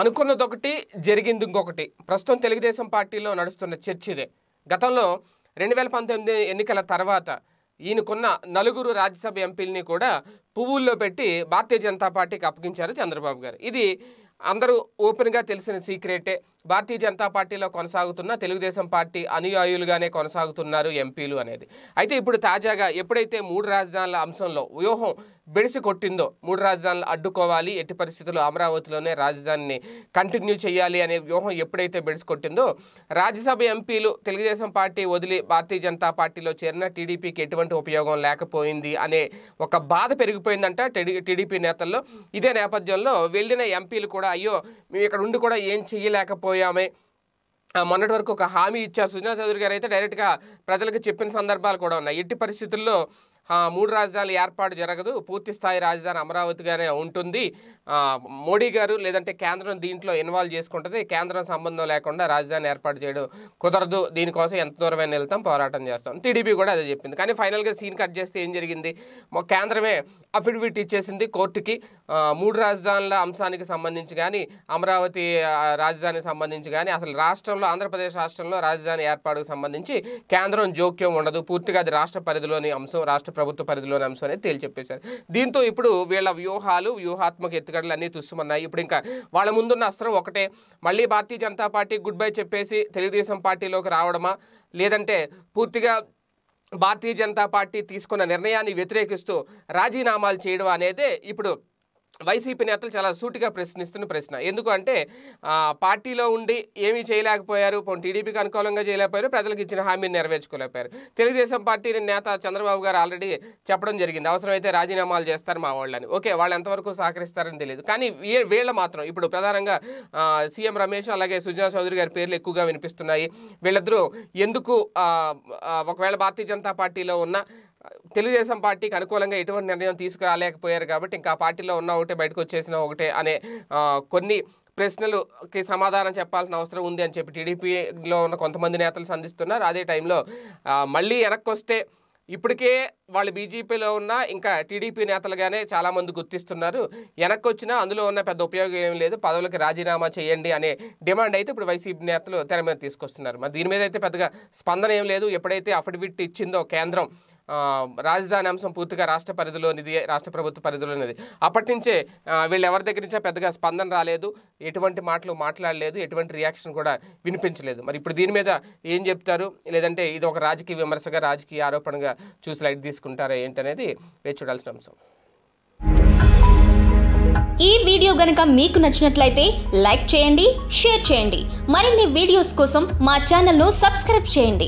అనుకున్నది ఒకటి జరిగింది ఇంకొకటి ప్రస్తుతం తెలుగుదేశం పార్టీలో నడుస్తున్న చర్చ ఇదే గతంలో రెండు వేల పంతొమ్మిది ఎన్నికల తర్వాత ఈయనకున్న నలుగురు రాజ్యసభ ఎంపీలని కూడా పువ్వుల్లో పెట్టి భారతీయ జనతా పార్టీకి అప్పగించారు చంద్రబాబు గారు ఇది అందరూ ఓపెన్గా తెలిసిన సీక్రెటే భారతీయ జనతా పార్టీలో కొనసాగుతున్న తెలుగుదేశం పార్టీ అనుయాయులుగానే కొనసాగుతున్నారు ఎంపీలు అనేది అయితే ఇప్పుడు తాజాగా ఎప్పుడైతే మూడు రాజధానుల అంశంలో వ్యూహం బెడిసి కొట్టిందో మూడు రాజధానులు అడ్డుకోవాలి ఎట్టి పరిస్థితుల్లో అమరావతిలోనే రాజధానిని కంటిన్యూ చేయాలి అనే వ్యూహం ఎప్పుడైతే బెడిసి కొట్టిందో రాజ్యసభ ఎంపీలు తెలుగుదేశం పార్టీ వదిలి భారతీయ జనతా పార్టీలో చేరిన టీడీపీకి ఎటువంటి ఉపయోగం లేకపోయింది అనే ఒక బాధ పెరిగిపోయిందంట టీడీపీ నేతల్లో ఇదే నేపథ్యంలో వెళ్ళిన ఎంపీలు కూడా కూడా అయ్యో మేము ఇక్కడ ఉండి కూడా ఏం చేయలేకపోయామే మొన్నటి వరకు ఒక హామీ ఇచ్చారు సుజనా చౌదరి గారు అయితే డైరెక్ట్గా ప్రజలకు చెప్పిన సందర్భాలు కూడా ఉన్నాయి ఎట్టి పరిస్థితుల్లో మూడు రాజధానులు ఏర్పాటు జరగదు పూర్తి స్థాయి రాజధాని అమరావతిగానే ఉంటుంది మోడీ గారు లేదంటే కేంద్రం దీంట్లో ఇన్వాల్వ్ చేసుకుంటుంది కేంద్రం సంబంధం లేకుండా రాజధాని ఏర్పాటు చేయడం కుదరదు దీనికోసం ఎంత దూరమైన వెళ్తాం పోరాటం చేస్తాం టీడీపీ కూడా అదే చెప్పింది కానీ ఫైనల్గా సీన్ కట్ చేస్తే ఏం జరిగింది కేంద్రమే అఫిడవిట్ ఇచ్చేసింది కోర్టుకి మూడు రాజధానుల అంశానికి సంబంధించి కానీ అమరావతి రాజధానికి సంబంధించి కానీ అసలు రాష్ట్రంలో ఆంధ్రప్రదేశ్ రాష్ట్రంలో రాజధాని ఏర్పాటుకు సంబంధించి కేంద్రం జోక్యం ఉండదు పూర్తిగా అది రాష్ట్ర పరిధిలోని అంశం రాష్ట్ర ప్రభుత్వ పరిధిలోని అంశం అనేది తేల్చెప్పేశారు దీంతో ఇప్పుడు వీళ్ళ వ్యూహాలు వ్యూహాత్మక ఎత్తుగడలు అన్నీ తుస్తుమన్నాయి ఇప్పుడు ఇంకా వాళ్ళ ముందున్న అస్త్రం ఒకటే మళ్ళీ Bharatiya Janata party good bye చెప్పేసి తెలుగుదేశం పార్టీలోకి రావడమా లేదంటే పూర్తిగా భారతీయ జనతా పార్టీ తీసుకున్న నిర్ణయాన్ని వ్యతిరేకిస్తూ రాజీనామాలు చేయడం అనేది ఇప్పుడు వైసీపీ నేతలు చాలా సూటిగా ప్రశ్నిస్తున్న ప్రశ్న ఎందుకు అంటే పార్టీలో ఉండి ఏమీ చేయలేకపోయారు టీడీపీకి అనుకూలంగా చేయలేకపోయారు ప్రజలకు ఇచ్చిన హామీని నెరవేర్చుకోలేకపోయారు తెలుగుదేశం పార్టీ నేత చంద్రబాబు గారు ఆల్రెడీ చెప్పడం జరిగింది అవసరమైతే రాజీనామాలు చేస్తారు మా వాళ్ళని ఓకే వాళ్ళు ఎంతవరకు సహకరిస్తారని తెలియదు కానీ వీళ్ళ మాత్రం ఇప్పుడు ప్రధానంగా సీఎం రమేష్ అలాగే సుజనా చౌదరి గారి పేర్లు ఎక్కువగా వినిపిస్తున్నాయి వీళ్ళిద్దరూ ఎందుకు ఒకవేళ భారతీయ జనతా పార్టీలో ఉన్న తెలుగుదేశం పార్టీకి అనుకూలంగా ఎటువంటి నిర్ణయం తీసుకురాలేకపోయారు కాబట్టి ఇంకా పార్టీలో ఉన్న ఒకటే బయటకు వచ్చేసిన ఒకటే అనే కొన్ని ప్రశ్నలుకి సమాధానం చెప్పాల్సిన అవసరం ఉంది అని చెప్పి టీడీపీలో ఉన్న కొంతమంది నేతలు సంధిస్తున్నారు అదే టైంలో మళ్ళీ వెనక్కి వస్తే ఇప్పటికే వాళ్ళు బీజేపీలో ఉన్న ఇంకా టీడీపీ నేతలుగానే చాలామంది గుర్తిస్తున్నారు వెనక్కి వచ్చినా అందులో ఉన్న పెద్ద ఉపయోగం ఏం లేదు పదవులకు రాజీనామా చేయండి అనే డిమాండ్ అయితే ఇప్పుడు వైసీపీ నేతలు తెర మీద తీసుకొస్తున్నారు మరి దీని మీద అయితే పెద్దగా స్పందన ఏం లేదు ఎప్పుడైతే అఫిడవిట్ ఇచ్చిందో కేంద్రం రాజధాని అంశం పూర్తిగా రాష్ట్ర పరిధిలోనిది రాష్ట్ర ప్రభుత్వ పరిధిలోనిది అప్పటి నుంచే వీళ్ళు ఎవరి దగ్గర నుంచే పెద్దగా స్పందన రాలేదు ఎటువంటి మాటలు మాట్లాడలేదు ఎటువంటి రియాక్షన్ కూడా వినిపించలేదు మరి ఇప్పుడు దీని మీద ఏం చెప్తారు లేదంటే ఇది ఒక రాజకీయ విమర్శగా రాజకీయ ఆరోపణగా చూసి లైట్ తీసుకుంటారా ఏంటనేది వేచి చూడాల్సిన అంశం ఈ వీడియో గనక మీకు నచ్చినట్లయితే లైక్ చేయండి షేర్ చేయండి మరిన్ని వీడియోస్ కోసం మా ఛానల్ను సబ్స్క్రైబ్ చేయండి